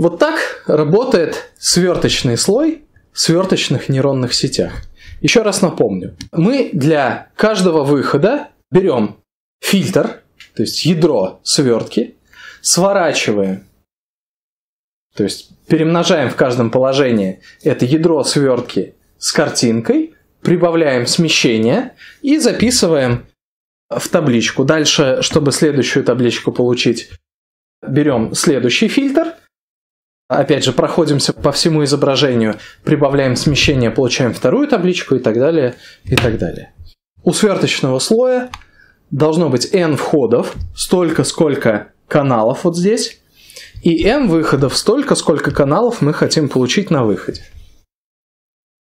Вот так работает сверточный слой в сверточных нейронных сетях. Еще раз напомню. Мы для каждого выхода берем фильтр, то есть ядро свертки, сворачиваем, то есть перемножаем в каждом положении это ядро свертки с картинкой, прибавляем смещение и записываем в табличку. Дальше, чтобы следующую табличку получить, берем следующий фильтр – Опять же, проходимся по всему изображению, прибавляем смещение, получаем вторую табличку и так далее, и так далее. У сверточного слоя должно быть n входов, столько, сколько каналов вот здесь, и n выходов столько, сколько каналов мы хотим получить на выходе.